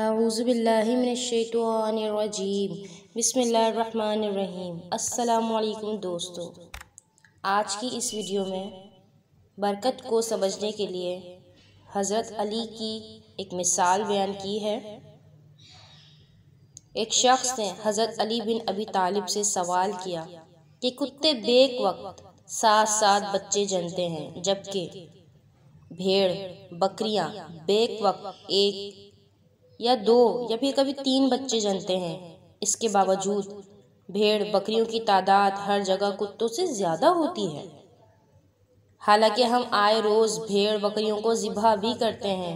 अज़बिल्लिमिनशैतरजीम बसमीम अल्लाम दोस्तों आज की इस वीडियो में बरकत को समझने के लिए हज़रत अली की एक मिसाल बयान की है एक शख्स ने हज़रत अली बिन अभी तालिब से सवाल किया कि कुत्ते बेक वक्त साथ साथ बच्चे जनते हैं जबकि भेड़ बकरियां बेक वक्त एक या दो या फिर कभी तीन बच्चे जनते हैं इसके बावजूद भेड़ बकरियों की तादाद हर जगह कुत्तों से ज़्यादा होती है हालांकि हम आए रोज़ भेड़ बकरियों को ज़िबा भी करते हैं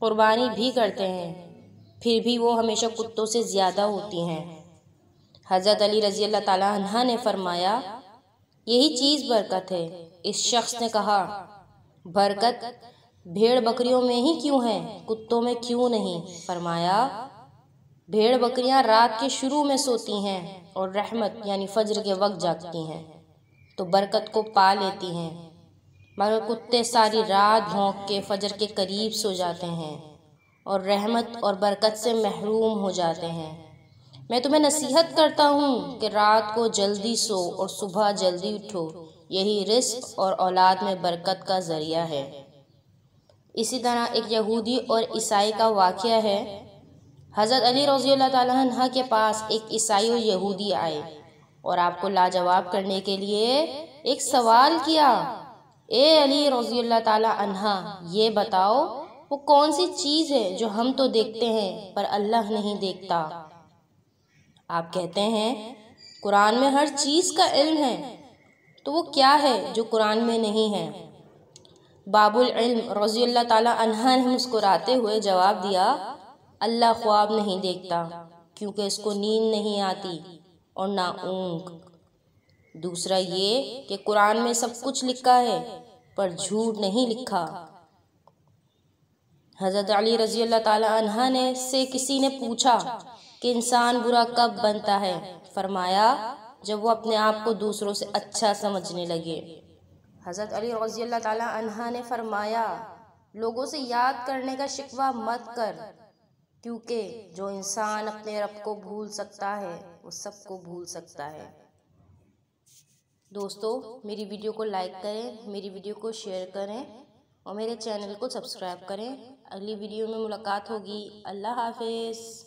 कुर्बानी भी करते हैं फिर भी वो हमेशा कुत्तों से ज़्यादा होती हैं हज़रत अली रज़ी अल्लाह तला ने फरमाया यही चीज़ बरकत है इस शख्स ने कहा बरकत भेड़ बकरियों में ही क्यों हैं कुत्तों में क्यों नहीं फरमाया भेड़ बकरियां रात के शुरू में सोती हैं और रहमत यानी फजर के वक्त जागती हैं तो बरकत को पा लेती हैं मगर कुत्ते सारी रात भोंक के फजर के करीब सो जाते हैं और रहमत और बरकत से महरूम हो जाते हैं मैं तुम्हें नसीहत करता हूँ कि रात को जल्दी सो और सुबह जल्दी उठो यही रिस्क और औलाद में बरकत का ज़रिया है इसी तरह एक यहूदी और ईसाई का वाक़ है हज़रत अली रज़ी तह के पास एक ईसाई और यहूदी आए और आपको लाजवाब करने के लिए एक सवाल किया ए अली रज़ी तह ये बताओ वो कौन सी चीज़ है जो हम तो देखते हैं पर अल्लाह नहीं देखता आप कहते हैं कुरान में हर चीज़ का इल्म है तो वो क्या है जो कुरान में नहीं है इल्म रज़ी अल्लाह तह ने मुस्कुराते हुए जवाब दिया अल्लाह ख्वाब नहीं देखता क्योंकि इसको नींद नहीं आती और ना ऊँग दूसरा ये कि कुरान में सब कुछ लिखा है पर झूठ नहीं लिखा हज़रत अली रज़ी अल्लाह तह ने से किसी ने पूछा कि इंसान बुरा कब बनता है फरमाया जब वो अपने आप को दूसरों से अच्छा समझने लगे हज़रत अली रज़ी तहा ने फरमाया लोगों से याद करने का शिकवा मत कर क्योंकि जो इंसान अपने रब को भूल सकता है वो सबको भूल सकता है दोस्तों मेरी वीडियो को लाइक करें मेरी वीडियो को शेयर करें और मेरे चैनल को सब्सक्राइब करें अगली वीडियो में मुलाकात होगी अल्लाह हाफिज़